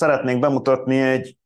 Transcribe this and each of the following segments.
szeretnék bemutatni egy,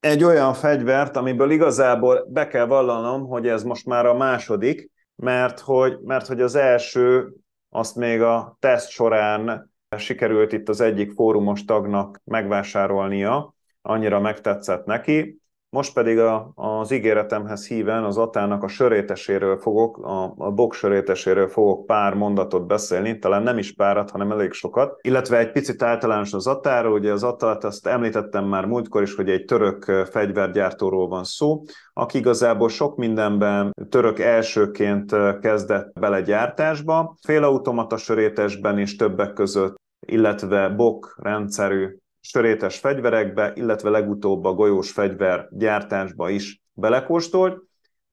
egy olyan fegyvert, amiből igazából be kell vallanom, hogy ez most már a második, mert hogy, mert hogy az első azt még a teszt során sikerült itt az egyik fórumos tagnak megvásárolnia, annyira megtetszett neki, most pedig a, az ígéretemhez híven az Atának a söréteséről fogok, a, a bok söréteséről fogok pár mondatot beszélni, talán nem is párat, hanem elég sokat, illetve egy picit általános az Atáról, ugye az Atát azt említettem már múltkor is, hogy egy török fegyvergyártóról van szó, aki igazából sok mindenben török elsőként kezdett bele gyártásba, félautomata sörétesben is többek között illetve bok rendszerű sörétes fegyverekbe, illetve legutóbb a golyós fegyver gyártásba is belekóstolt,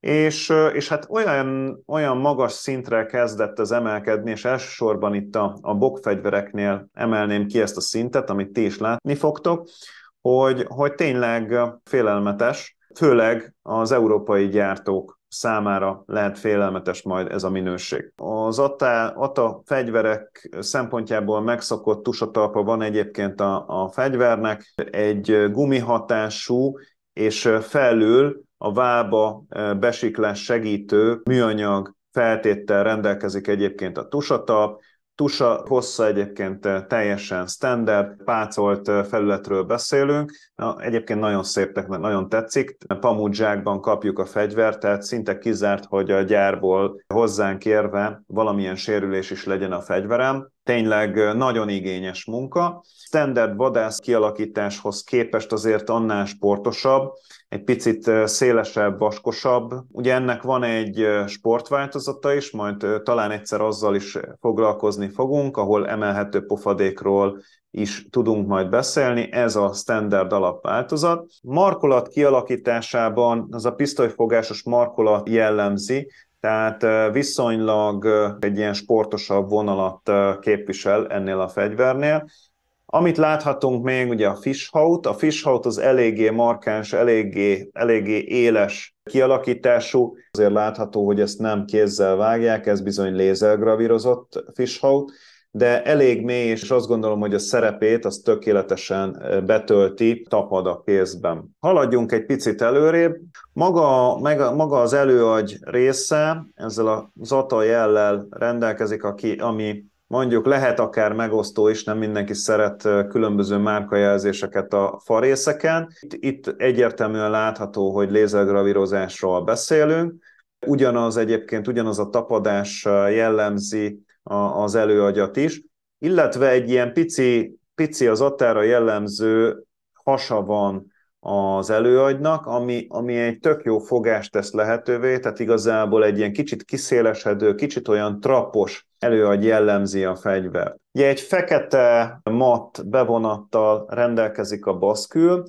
és, és hát olyan, olyan magas szintre kezdett az emelkedni, és elsősorban itt a, a bokfegyvereknél emelném ki ezt a szintet, amit ti is látni fogtok, hogy, hogy tényleg félelmetes, főleg az európai gyártók számára lehet félelmetes majd ez a minőség. Az ATA, ATA fegyverek szempontjából megszokott tusatalpa van egyébként a, a fegyvernek, egy gumihatású és felül a vába e, besiklás segítő műanyag feltéttel rendelkezik egyébként a tusatalp, Tusa hossza egyébként eh, teljesen standard, pácolt eh, felületről beszélünk. Na, egyébként nagyon szépnek, nagyon tetszik. Pamudzsákban kapjuk a fegyvert, tehát szinte kizárt, hogy a gyárból hozzánk érve valamilyen sérülés is legyen a fegyverem tényleg nagyon igényes munka. Standard vadász kialakításhoz képest azért annál sportosabb, egy picit szélesebb, vaskosabb. Ugye ennek van egy sportváltozata is, majd talán egyszer azzal is foglalkozni fogunk, ahol emelhető pofadékról is tudunk majd beszélni, ez a standard alapváltozat. Markolat kialakításában az a pisztolyfogásos markolat jellemzi, tehát viszonylag egy ilyen sportosabb vonalat képvisel ennél a fegyvernél. Amit láthatunk még ugye a fishhout, a fishhout az eléggé markáns, eléggé, eléggé éles kialakítású, azért látható, hogy ezt nem kézzel vágják, ez bizony lézergravírozott fishhout, de elég mély, és azt gondolom, hogy a szerepét az tökéletesen betölti, tapad a kézben. Haladjunk egy picit előrébb. Maga, meg, maga az előagy része ezzel az ata jellel rendelkezik, aki, ami mondjuk lehet akár megosztó is, nem mindenki szeret különböző márkajelzéseket a farészeken. Itt, itt egyértelműen látható, hogy lézergravírozásról beszélünk. Ugyanaz egyébként, ugyanaz a tapadás jellemzi az előagyat is, illetve egy ilyen pici, pici az atára jellemző hasa van az előagynak, ami, ami egy tök jó fogást tesz lehetővé, tehát igazából egy ilyen kicsit kiszélesedő, kicsit olyan trapos előagy jellemzi a fegyvert. Ugye egy fekete matt bevonattal rendelkezik a baszkül,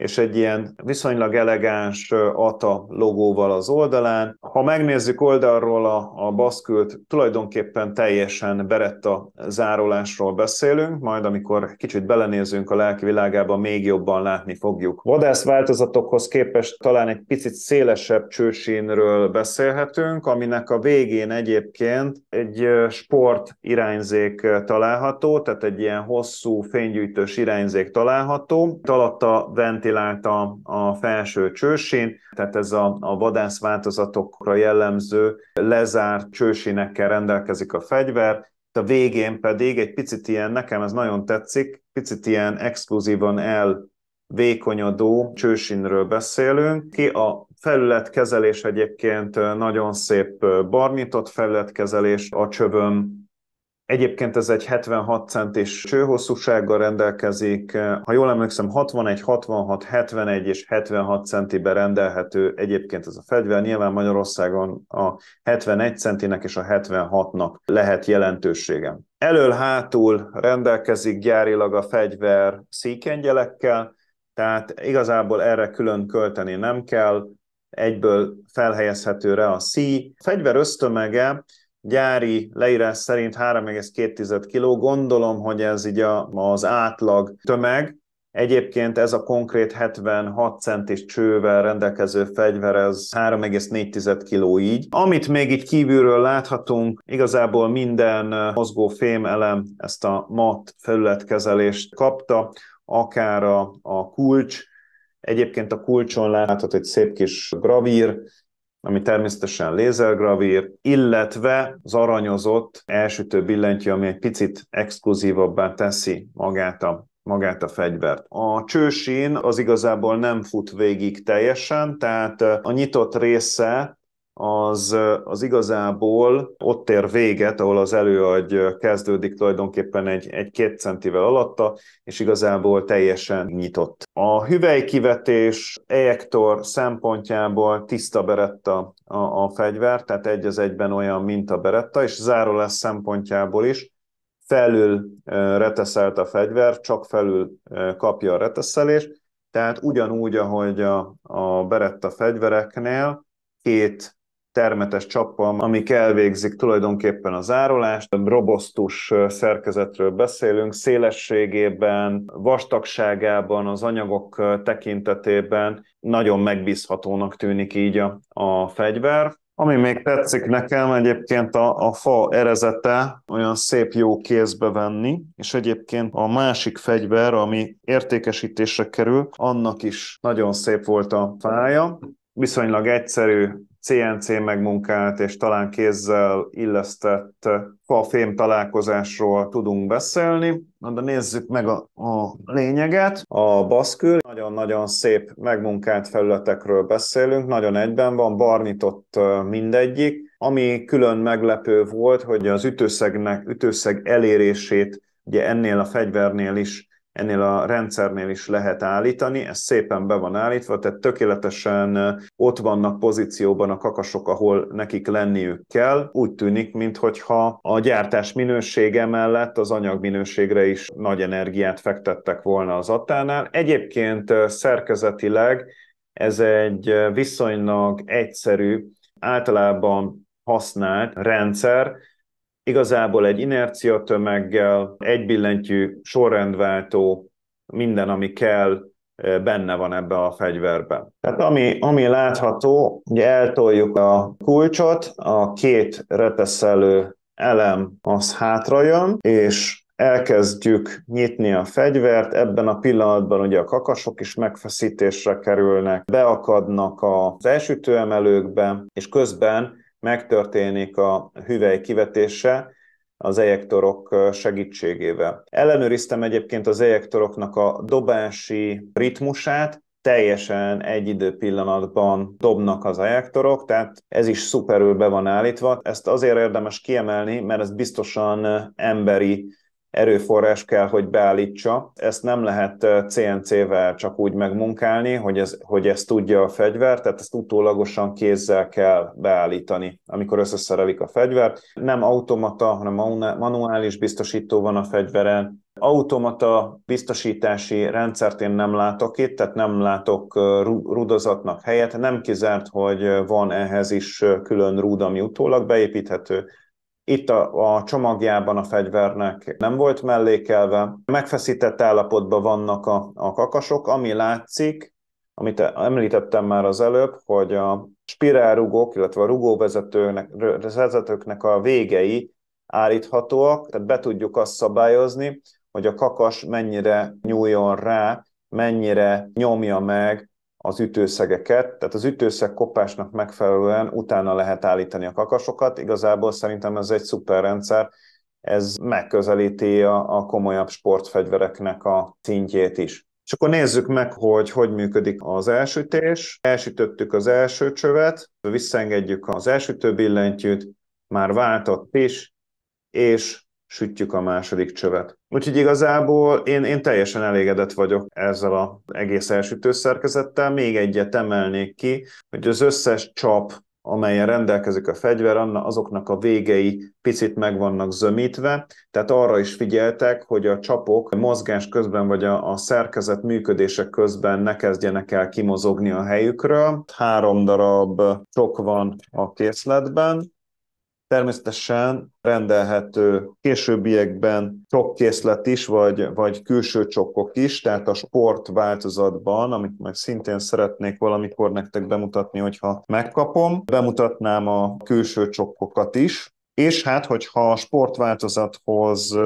és egy ilyen viszonylag elegáns ATA logóval az oldalán. Ha megnézzük oldalról a, a baszkült, tulajdonképpen teljesen beretta zárolásról beszélünk, majd amikor kicsit belenézünk a lelki világába, még jobban látni fogjuk. Vadász változatokhoz képest talán egy picit szélesebb csősínről beszélhetünk, aminek a végén egyébként egy sport irányzék található, tehát egy ilyen hosszú fénygyűjtős irányzék található, Talatta venti átvilált a, a felső csősén, tehát ez a, a vadász változatokra jellemző lezárt csősinekkel rendelkezik a fegyver, a végén pedig egy picit ilyen, nekem ez nagyon tetszik, picit ilyen exkluzívan el vékonyodó csősinről beszélünk, ki a felületkezelés egyébként nagyon szép barnított felületkezelés a csövön Egyébként ez egy 76 centis csőhosszúsággal rendelkezik, ha jól emlékszem 61, 66, 71 és 76 centibe rendelhető egyébként ez a fegyver. Nyilván Magyarországon a 71 centinek és a 76-nak lehet jelentősége. Elől-hátul rendelkezik gyárilag a fegyver székengyelekkel, tehát igazából erre külön költeni nem kell, egyből felhelyezhető rá a szí. A fegyver ösztömege gyári leírás szerint 3,2 kg, gondolom, hogy ez így a, az átlag tömeg. Egyébként ez a konkrét 76 centis csővel rendelkező fegyver, ez 3,4 kg így. Amit még így kívülről láthatunk, igazából minden mozgó fémelem ezt a mat felületkezelést kapta, akár a, a kulcs, Egyébként a kulcson látható egy szép kis gravír, ami természetesen lézergravír, illetve az aranyozott elsütő billentyű, ami egy picit exkluzívabbá teszi magát a magát a fegyvert. A csősín az igazából nem fut végig teljesen, tehát a nyitott része az, az igazából ott ér véget, ahol az előadj kezdődik tulajdonképpen egy, egy két centivel alatta, és igazából teljesen nyitott. A hüvelykivetés ejektor szempontjából tiszta beretta a, a fegyver, tehát egy az egyben olyan, mint a beretta, és zárólás szempontjából is felül reteszelt a fegyver, csak felül kapja a reteszelést, tehát ugyanúgy, ahogy a, a beretta fegyvereknél, két termetes csappal, amik elvégzik tulajdonképpen az árolást. Robosztus szerkezetről beszélünk, szélességében, vastagságában, az anyagok tekintetében nagyon megbízhatónak tűnik így a, a fegyver. Ami még tetszik nekem egyébként a, a fa erezete olyan szép jó kézbe venni, és egyébként a másik fegyver, ami értékesítésre kerül, annak is nagyon szép volt a fája. Viszonylag egyszerű CNC megmunkált és talán kézzel illesztett fa találkozásról tudunk beszélni. Na de nézzük meg a, a lényeget. A baszkül nagyon-nagyon szép megmunkált felületekről beszélünk, nagyon egyben van, barnitott mindegyik. Ami külön meglepő volt, hogy az ütőszegnek, ütőszeg elérését ugye ennél a fegyvernél is ennél a rendszernél is lehet állítani, ez szépen be van állítva, tehát tökéletesen ott vannak pozícióban a kakasok, ahol nekik lenniük kell. Úgy tűnik, mintha a gyártás minősége mellett az anyag minőségre is nagy energiát fektettek volna az attánál. Egyébként szerkezetileg ez egy viszonylag egyszerű, általában használt rendszer, Igazából egy inercia tömeggel, egy billentyű sorrendváltó, minden, ami kell, eh, benne van ebbe a fegyverben. Tehát ami, ami látható, ugye eltoljuk a kulcsot, a két reteszelő elem az hátrajön, és elkezdjük nyitni a fegyvert, ebben a pillanatban ugye a kakasok is megfeszítésre kerülnek, beakadnak az elsütőemelőkbe, és közben megtörténik a hüvely kivetése az ejektorok segítségével. Ellenőriztem egyébként az ejektoroknak a dobási ritmusát, teljesen egy idő pillanatban dobnak az ejektorok, tehát ez is szuperül be van állítva. Ezt azért érdemes kiemelni, mert ez biztosan emberi erőforrás kell, hogy beállítsa. Ezt nem lehet CNC-vel csak úgy megmunkálni, hogy, ez, hogy ez tudja a fegyver, tehát ezt utólagosan kézzel kell beállítani, amikor összeszerelik a fegyvert. Nem automata, hanem manuális biztosító van a fegyveren, Automata biztosítási rendszert én nem látok itt, tehát nem látok rudozatnak helyet. Nem kizárt, hogy van ehhez is külön rúd, ami utólag beépíthető, itt a, a csomagjában a fegyvernek nem volt mellékelve. Megfeszített állapotban vannak a, a kakasok, ami látszik, amit említettem már az előbb, hogy a spirálrugók, illetve a rugóvezetőknek, a végei állíthatóak, tehát be tudjuk azt szabályozni, hogy a kakas mennyire nyúljon rá, mennyire nyomja meg az ütőszegeket, tehát az ütőszeg kopásnak megfelelően utána lehet állítani a kakasokat. Igazából szerintem ez egy szuper rendszer, ez megközelíti a, a komolyabb sportfegyvereknek a szintjét is. És akkor nézzük meg, hogy hogy működik az elsütés. Elsütöttük az első csövet, visszaengedjük az elsütő billentyűt, már váltott is, és sütjük a második csövet. Úgyhogy igazából én, én teljesen elégedett vagyok ezzel az egész elsütő szerkezettel. Még egyet emelnék ki, hogy az összes csap, amelyen rendelkezik a fegyver, azoknak a végei picit meg vannak zömítve, tehát arra is figyeltek, hogy a csapok mozgás közben vagy a, a szerkezet működése közben ne kezdjenek el kimozogni a helyükről. Három darab csok van a készletben, Természetesen rendelhető későbbiekben csokkészlet is, vagy, vagy külső csokkok is, tehát a sport változatban, amit majd szintén szeretnék valamikor nektek bemutatni, hogyha megkapom. Bemutatnám a külső csokkokat is, és hát, hogyha a sportváltozathoz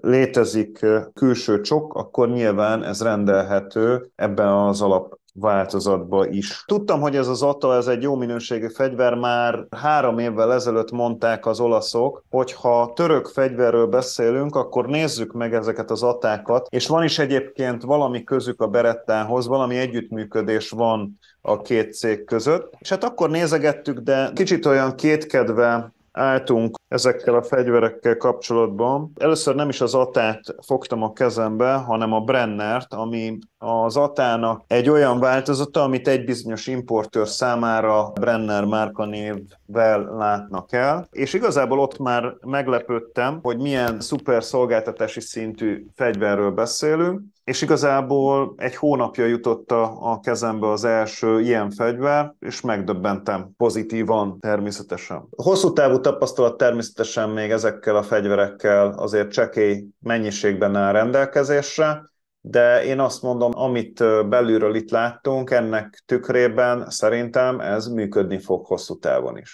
létezik külső csok, akkor nyilván ez rendelhető ebben az alap változatba is. Tudtam, hogy ez az ATA, ez egy jó minőségű fegyver, már három évvel ezelőtt mondták az olaszok, hogy ha török fegyverről beszélünk, akkor nézzük meg ezeket az atákat, és van is egyébként valami közük a Berettához, valami együttműködés van a két cég között, és hát akkor nézegettük, de kicsit olyan kétkedve álltunk ezekkel a fegyverekkel kapcsolatban. Először nem is az atát fogtam a kezembe, hanem a Brennert, ami az Atának egy olyan változata, amit egy bizonyos importőr számára Brenner névvel látnak el, és igazából ott már meglepődtem, hogy milyen szuper szolgáltatási szintű fegyverről beszélünk, és igazából egy hónapja jutott a, a kezembe az első ilyen fegyver, és megdöbbentem pozitívan természetesen. A hosszú távú tapasztalat természetesen még ezekkel a fegyverekkel azért csekély mennyiségben áll rendelkezésre, de én azt mondom, amit belülről itt láttunk, ennek tükrében szerintem ez működni fog hosszú távon is.